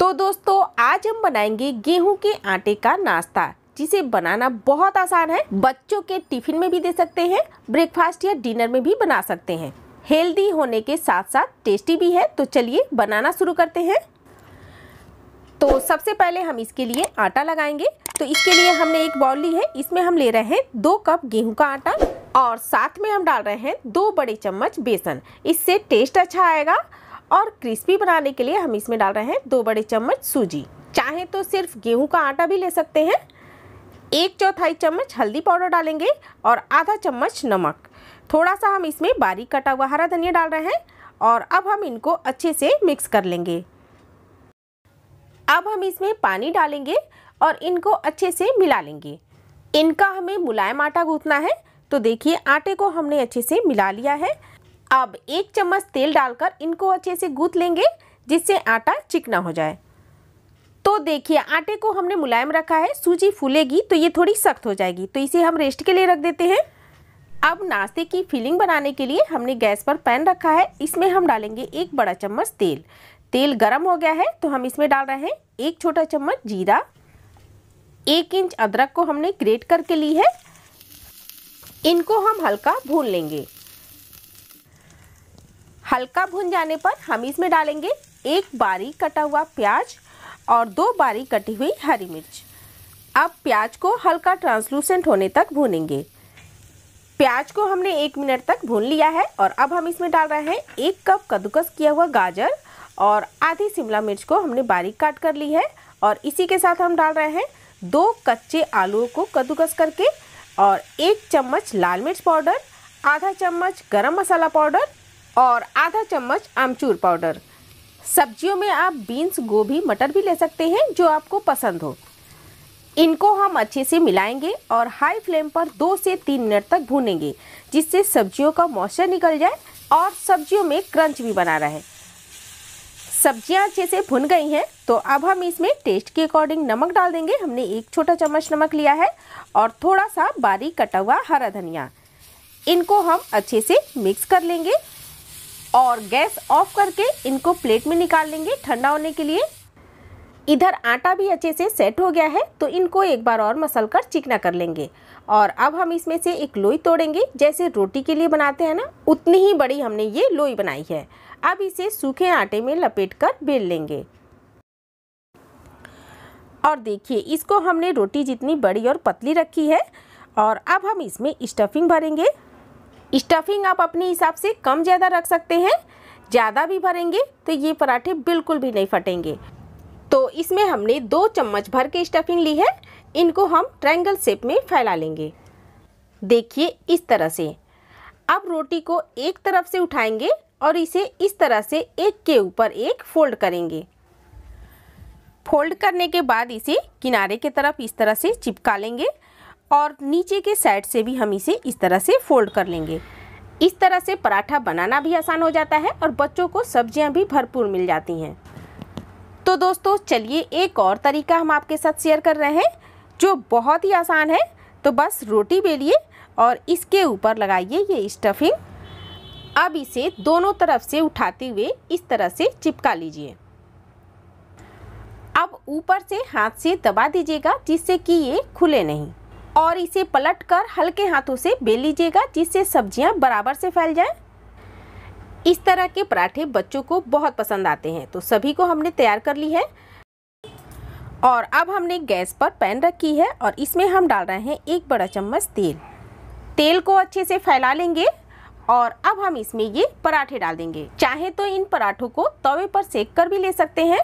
तो दोस्तों आज हम बनाएंगे गेहूं के आटे का नाश्ता जिसे बनाना बहुत आसान है बच्चों के टिफिन में भी दे सकते हैं ब्रेकफास्ट या डिनर में भी बना सकते हैं हेल्दी होने के साथ साथ टेस्टी भी है तो चलिए बनाना शुरू करते हैं तो सबसे पहले हम इसके लिए आटा लगाएंगे तो इसके लिए हमने एक बाउल ली है इसमें हम ले रहे हैं दो कप गेहूं का आटा और साथ में हम डाल रहे हैं दो बड़े चम्मच बेसन इससे टेस्ट अच्छा आएगा और क्रिस्पी बनाने के लिए हम इसमें डाल रहे हैं दो बड़े चम्मच सूजी चाहे तो सिर्फ गेहूं का आटा भी ले सकते हैं एक चौथाई चम्मच हल्दी पाउडर डालेंगे और आधा चम्मच नमक थोड़ा सा हम इसमें बारीक कटा हुआ हरा धनिया डाल रहे हैं और अब हम इनको अच्छे से मिक्स कर लेंगे अब हम इसमें पानी डालेंगे और इनको अच्छे से मिला लेंगे इनका हमें मुलायम आटा गूंथना है तो देखिए आटे को हमने अच्छे से मिला लिया है अब एक चम्मच तेल डालकर इनको अच्छे से गूथ लेंगे जिससे आटा चिकना हो जाए तो देखिए आटे को हमने मुलायम रखा है सूजी फूलेगी तो ये थोड़ी सख्त हो जाएगी तो इसे हम रेस्ट के लिए रख देते हैं अब नाश्ते की फीलिंग बनाने के लिए हमने गैस पर पैन रखा है इसमें हम डालेंगे एक बड़ा चम्मच तेल तेल गरम हो गया है तो हम इसमें डाल रहे हैं एक छोटा चम्मच जीरा एक इंच अदरक को हमने ग्रेट करके ली है इनको हम हल्का भून लेंगे हल्का भुन जाने पर हम इसमें डालेंगे एक बारीक कटा हुआ प्याज और दो बारीक कटी हुई हरी मिर्च अब प्याज को हल्का ट्रांसलूसेंट होने तक भूनेंगे प्याज को हमने एक मिनट तक भून लिया है और अब हम इसमें डाल रहे हैं एक कप कद्दूकस किया हुआ गाजर और आधी शिमला मिर्च को हमने बारीक काट कर ली है और इसी के साथ हम डाल रहे हैं दो कच्चे आलूओं को कद्दूकस करके और एक चम्मच लाल मिर्च पाउडर आधा चम्मच गरम मसाला पाउडर और आधा चम्मच आमचूर पाउडर सब्जियों में आप बीन्स गोभी मटर भी ले सकते हैं जो आपको पसंद हो इनको हम अच्छे से मिलाएंगे और हाई फ्लेम पर दो से तीन मिनट तक भूनेंगे जिससे सब्जियों का मॉइस्चर निकल जाए और सब्जियों में क्रंच भी बना रहे सब्जियां अच्छे से भुन गई हैं तो अब हम इसमें टेस्ट के अकॉर्डिंग नमक डाल देंगे हमने एक छोटा चम्मच नमक लिया है और थोड़ा सा बारीक कटा हुआ हरा धनिया इनको हम अच्छे से मिक्स कर लेंगे और गैस ऑफ करके इनको प्लेट में निकाल लेंगे ठंडा होने के लिए इधर आटा भी अच्छे से सेट हो गया है तो इनको एक बार और मसल कर चिकना कर लेंगे और अब हम इसमें से एक लोई तोड़ेंगे जैसे रोटी के लिए बनाते हैं ना उतनी ही बड़ी हमने ये लोई बनाई है अब इसे सूखे आटे में लपेट कर बेल लेंगे और देखिए इसको हमने रोटी जितनी बड़ी और पतली रखी है और अब हम इसमें स्टफिंग भरेंगे स्टफिंग आप अपने हिसाब से कम ज़्यादा रख सकते हैं ज़्यादा भी भरेंगे तो ये पराठे बिल्कुल भी नहीं फटेंगे तो इसमें हमने दो चम्मच भर के स्टफिंग ली है इनको हम ट्रायंगल शेप में फैला लेंगे देखिए इस तरह से अब रोटी को एक तरफ से उठाएंगे और इसे इस तरह से एक के ऊपर एक फोल्ड करेंगे फोल्ड करने के बाद इसे किनारे की तरफ इस तरह से चिपका लेंगे और नीचे के साइड से भी हम इसे इस तरह से फोल्ड कर लेंगे इस तरह से पराठा बनाना भी आसान हो जाता है और बच्चों को सब्जियां भी भरपूर मिल जाती हैं तो दोस्तों चलिए एक और तरीका हम आपके साथ शेयर कर रहे हैं जो बहुत ही आसान है तो बस रोटी बेलिए और इसके ऊपर लगाइए ये स्टफिंग अब इसे दोनों तरफ से उठाते हुए इस तरह से चिपका लीजिए अब ऊपर से हाथ से दबा दीजिएगा जिससे कि ये खुले नहीं और इसे पलटकर हल्के हाथों से बेल लीजिएगा जिससे सब्जियां बराबर से फैल जाएं। इस तरह के पराठे बच्चों को बहुत पसंद आते हैं तो सभी को हमने तैयार कर ली है और अब हमने गैस पर पैन रखी है और इसमें हम डाल रहे हैं एक बड़ा चम्मच तेल तेल को अच्छे से फैला लेंगे और अब हम इसमें ये पराठे डाल देंगे चाहे तो इन पराठों को तवे पर सेक कर भी ले सकते हैं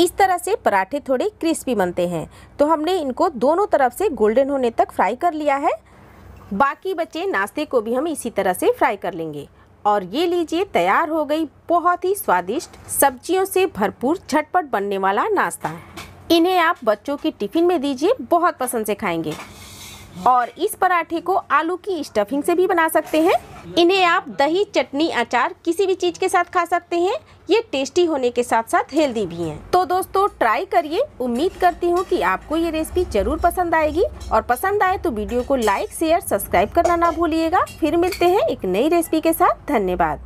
इस तरह से पराठे थोड़े क्रिस्पी बनते हैं तो हमने इनको दोनों तरफ से गोल्डन होने तक फ्राई कर लिया है बाकी बचे नाश्ते को भी हम इसी तरह से फ्राई कर लेंगे और ये लीजिए तैयार हो गई बहुत ही स्वादिष्ट सब्जियों से भरपूर झटपट बनने वाला नाश्ता इन्हें आप बच्चों की टिफ़िन में दीजिए बहुत पसंद से खाएंगे और इस पराठे को आलू की स्टफिंग से भी बना सकते हैं इन्हें आप दही चटनी अचार किसी भी चीज़ के साथ खा सकते हैं ये टेस्टी होने के साथ साथ हेल्दी भी हैं तो दोस्तों ट्राई करिए उम्मीद करती हूँ कि आपको ये रेसिपी जरूर पसंद आएगी और पसंद आए तो वीडियो को लाइक शेयर सब्सक्राइब करना ना भूलिएगा फिर मिलते हैं एक नई रेसिपी के साथ धन्यवाद